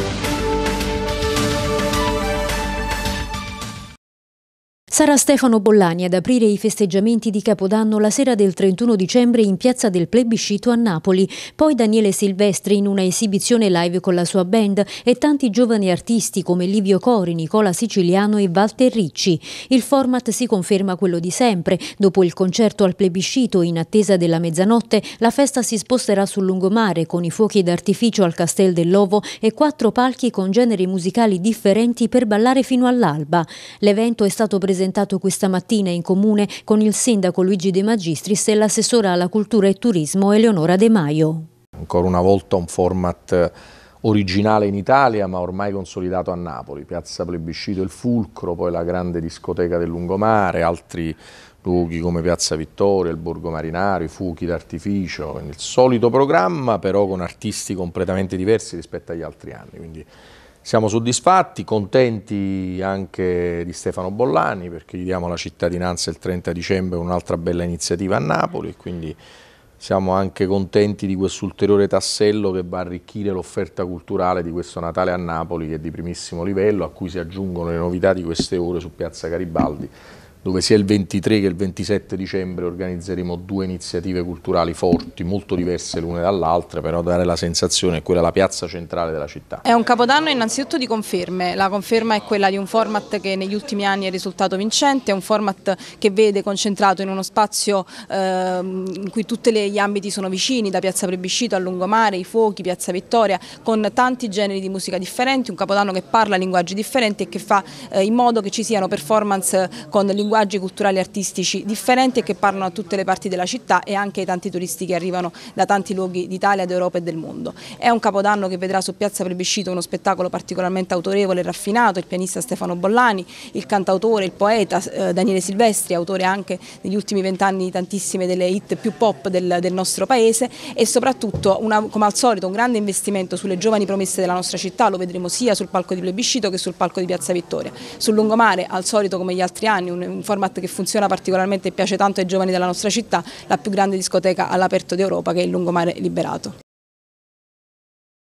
Thank you. Sarà Stefano Bollani ad aprire i festeggiamenti di Capodanno la sera del 31 dicembre in piazza del Plebiscito a Napoli, poi Daniele Silvestri in una esibizione live con la sua band e tanti giovani artisti come Livio Cori, Nicola Siciliano e Walter Ricci. Il format si conferma quello di sempre. Dopo il concerto al Plebiscito, in attesa della mezzanotte, la festa si sposterà sul lungomare con i fuochi d'artificio al Castel dell'Ovo e quattro palchi con generi musicali differenti per ballare fino all'alba. L'evento è stato presentato presentato questa mattina in comune con il sindaco Luigi De Magistris e l'assessora alla cultura e turismo Eleonora De Maio. Ancora una volta un format eh, originale in Italia ma ormai consolidato a Napoli, Piazza Plebiscito il Fulcro, poi la grande discoteca del Lungomare, altri luoghi come Piazza Vittoria, il Borgo Marinaro, i fuochi d'artificio, il solito programma però con artisti completamente diversi rispetto agli altri anni, quindi siamo soddisfatti, contenti anche di Stefano Bollani perché gli diamo la cittadinanza il 30 dicembre, un'altra bella iniziativa a Napoli quindi siamo anche contenti di questo ulteriore tassello che va a arricchire l'offerta culturale di questo Natale a Napoli che è di primissimo livello a cui si aggiungono le novità di queste ore su Piazza Garibaldi dove sia il 23 che il 27 dicembre organizzeremo due iniziative culturali forti, molto diverse l'una dall'altra, però dare la sensazione è quella la piazza centrale della città. È un capodanno innanzitutto di conferme, la conferma è quella di un format che negli ultimi anni è risultato vincente, è un format che vede concentrato in uno spazio eh, in cui tutti gli ambiti sono vicini, da Piazza Plebiscito a Lungomare, i Fuochi, Piazza Vittoria, con tanti generi di musica differenti, un capodanno che parla linguaggi differenti e che fa eh, in modo che ci siano performance con linguaggi linguaggi culturali e artistici differenti e che parlano a tutte le parti della città e anche ai tanti turisti che arrivano da tanti luoghi d'Italia, d'Europa e del mondo. È un capodanno che vedrà su Piazza Plebiscito uno spettacolo particolarmente autorevole e raffinato, il pianista Stefano Bollani, il cantautore, il poeta eh, Daniele Silvestri, autore anche negli ultimi vent'anni di tantissime delle hit più pop del, del nostro paese e soprattutto una, come al solito un grande investimento sulle giovani promesse della nostra città, lo vedremo sia sul palco di Plebiscito che sul palco di Piazza Vittoria. Sul lungomare al solito come gli altri anni un un format che funziona particolarmente e piace tanto ai giovani della nostra città, la più grande discoteca all'aperto d'Europa che è il Lungomare Liberato.